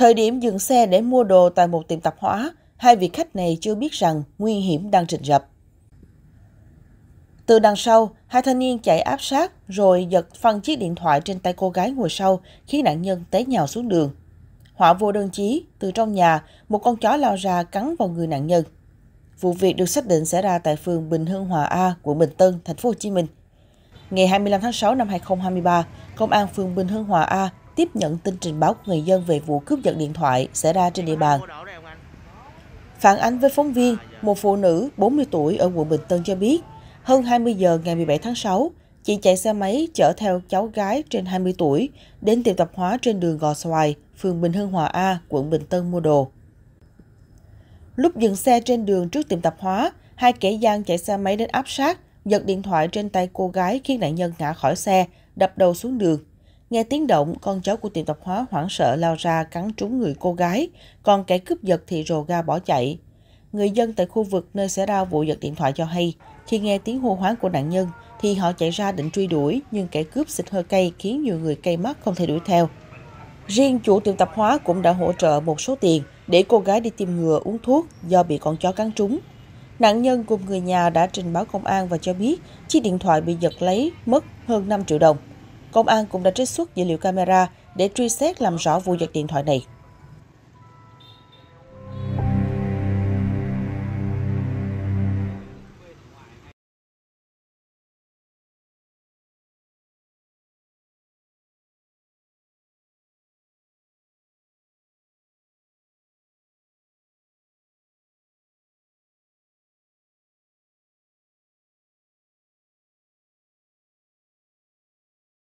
Thời điểm dừng xe để mua đồ tại một tiệm tạp hóa, hai vị khách này chưa biết rằng nguy hiểm đang trình rập. Từ đằng sau, hai thanh niên chạy áp sát rồi giật phân chiếc điện thoại trên tay cô gái ngồi sau khiến nạn nhân té nhào xuống đường. Họa vô đơn chí, từ trong nhà, một con chó lao ra cắn vào người nạn nhân. Vụ việc được xác định xảy ra tại phường Bình Hưng Hòa A, quận Bình Tân, thành phố Hồ Chí Minh. Ngày 25 tháng 6 năm 2023, Công an phường Bình Hưng Hòa A tiếp nhận tin trình báo của người dân về vụ cướp giật điện thoại xảy ra trên địa bàn. Phản ánh với phóng viên, một phụ nữ 40 tuổi ở quận Bình Tân cho biết, hơn 20 giờ ngày 17 tháng 6, chị chạy xe máy chở theo cháu gái trên 20 tuổi đến tiệm tạp hóa trên đường Gò Xoài, phường Bình Hưng Hòa A, quận Bình Tân mua đồ. Lúc dừng xe trên đường trước tiệm tạp hóa, hai kẻ gian chạy xe máy đến áp sát, giật điện thoại trên tay cô gái khiến nạn nhân ngã khỏi xe, đập đầu xuống đường. Nghe tiếng động, con cháu của tiệm tạp hóa hoảng sợ lao ra cắn trúng người cô gái, còn kẻ cướp giật thì rồ ga bỏ chạy. Người dân tại khu vực nơi xảy ra vụ giật điện thoại cho hay, khi nghe tiếng hô hoáng của nạn nhân thì họ chạy ra định truy đuổi nhưng kẻ cướp xịt hơi cay khiến nhiều người cây mắt không thể đuổi theo. Riêng chủ tiệm tạp hóa cũng đã hỗ trợ một số tiền để cô gái đi tìm ngừa uống thuốc do bị con chó cắn trúng. Nạn nhân cùng người nhà đã trình báo công an và cho biết chiếc điện thoại bị giật lấy mất hơn 5 triệu đồng. Công an cũng đã trích xuất dữ liệu camera để truy xét làm rõ vụ giật điện thoại này.